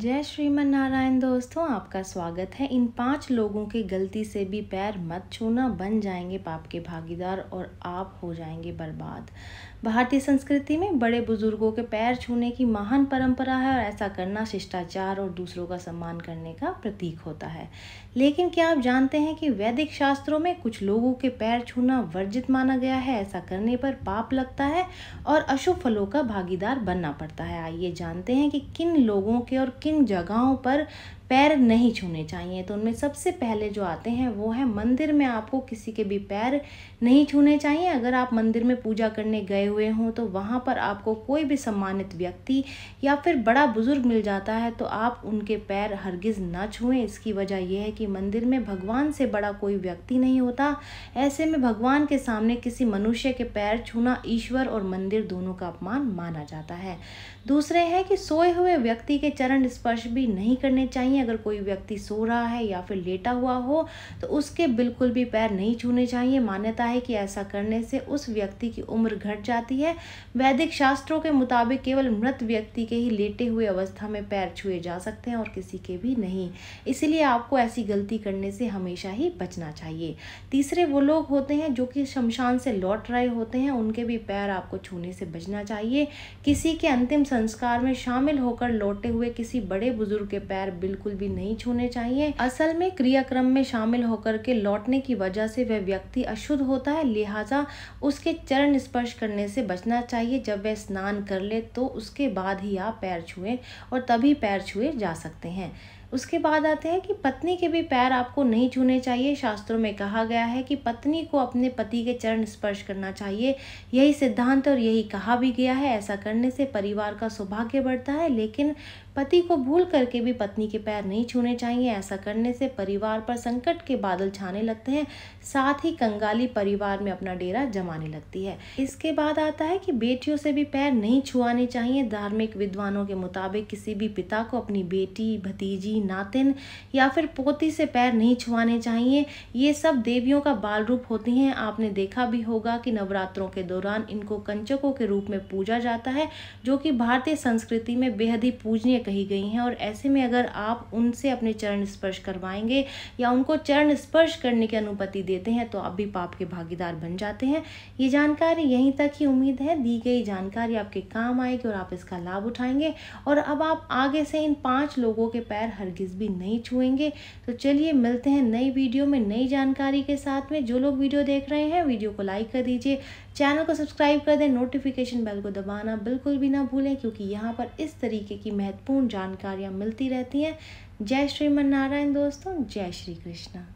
जय श्रीमन नारायण दोस्तों आपका स्वागत है इन पांच लोगों के गलती से भी पैर मत छूना बन जाएंगे पाप के भागीदार और आप हो जाएंगे बर्बाद भारतीय संस्कृति में बड़े बुजुर्गों के पैर छूने की महान परंपरा है और ऐसा करना शिष्टाचार और दूसरों का सम्मान करने का प्रतीक होता है लेकिन क्या आप जानते हैं कि वैदिक शास्त्रों में कुछ लोगों के पैर छूना वर्जित माना गया है ऐसा करने पर पाप लगता है और अशुभ फलों का भागीदार बनना पड़ता है आइए जानते हैं कि किन लोगों के और किन किन जगहों पर पैर नहीं छूने चाहिए तो उनमें सबसे पहले जो आते हैं वो है मंदिर में आपको किसी के भी पैर नहीं छूने चाहिए अगर आप मंदिर में पूजा करने गए हुए हों तो वहाँ पर आपको कोई भी सम्मानित व्यक्ति या फिर बड़ा बुज़ुर्ग मिल जाता है तो आप उनके पैर हरगिज़ ना छूएं इसकी वजह यह है कि मंदिर में भगवान से बड़ा कोई व्यक्ति नहीं होता ऐसे में भगवान के सामने किसी मनुष्य के पैर छूना ईश्वर और मंदिर दोनों का अपमान माना जाता है दूसरे हैं कि सोए हुए व्यक्ति के चरण स्पर्श भी नहीं करने चाहिए नहीं अगर कोई व्यक्ति सो रहा है या फिर लेटा हुआ हो तो उसके बिल्कुल भी पैर नहीं छूने चाहिए मान्यता है कि ऐसा करने से उस व्यक्ति की उम्र घट जाती है वैदिक शास्त्रों के मुताबिक केवल मृत व्यक्ति के ही लेटे हुए अवस्था में पैर छुए जा सकते हैं और किसी के भी नहीं इसीलिए आपको ऐसी गलती करने से हमेशा ही बचना चाहिए तीसरे वो लोग होते हैं जो कि शमशान से लौट रहे होते हैं उनके भी पैर आपको छूने से बचना चाहिए किसी के अंतिम संस्कार में शामिल होकर लौटे हुए किसी बड़े बुजुर्ग के पैर बिल्कुल बिल्कुल भी नहीं छूने चाहिए असल में क्रियाक्रम में शामिल होकर के लौटने की वजह से वह व्यक्ति अशुद्ध होता है लिहाजा उसके चरण स्पर्श करने से बचना चाहिए जब वह स्नान कर ले तो उसके बाद ही आप पैर छुए और तभी पैर छुए जा सकते हैं उसके बाद आते हैं कि पत्नी के भी पैर आपको नहीं छूने चाहिए शास्त्रों में कहा गया है कि पत्नी को अपने पति के चरण स्पर्श करना चाहिए यही सिद्धांत और यही कहा भी गया है ऐसा करने से परिवार का सौभाग्य बढ़ता है लेकिन पति को भूल करके भी पत्नी के पैर नहीं छूने चाहिए ऐसा करने से परिवार पर संकट के बादल छाने लगते हैं साथ ही कंगाली परिवार में अपना डेरा जमाने लगती है इसके बाद आता है कि बेटियों से भी पैर नहीं छुआने चाहिए धार्मिक विद्वानों के मुताबिक किसी भी पिता को अपनी बेटी भतीजी की नातिन या फिर पोती से पैर नहीं छुआने चाहिए ये सब देवियों का बाल रूप होती हैं आपने देखा भी होगा कि नवरात्रों के दौरान इनको कंचकों के रूप में पूजा जाता है जो कि भारतीय संस्कृति में बेहद ही पूजनीय कही गई हैं और ऐसे में अगर आप उनसे अपने चरण स्पर्श करवाएंगे या उनको चरण स्पर्श करने की अनुमति देते हैं तो आप भी पाप के भागीदार बन जाते हैं ये जानकारी यहीं तक ही उम्मीद है दी गई जानकारी आपके काम आएगी और आप इसका लाभ उठाएंगे और अब आप आगे से इन पांच लोगों के पैर हर हरगिज़ भी नहीं छुएंगे तो चलिए मिलते हैं नई वीडियो में नई जानकारी के साथ में जो लोग वीडियो देख रहे हैं वीडियो को लाइक कर दीजिए चैनल को सब्सक्राइब कर दें नोटिफिकेशन बेल को दबाना बिल्कुल भी ना भूलें क्योंकि यहाँ पर इस तरीके की महत्वपूर्ण जानकारियाँ मिलती रहती हैं जय श्री नारायण दोस्तों जय श्री कृष्णा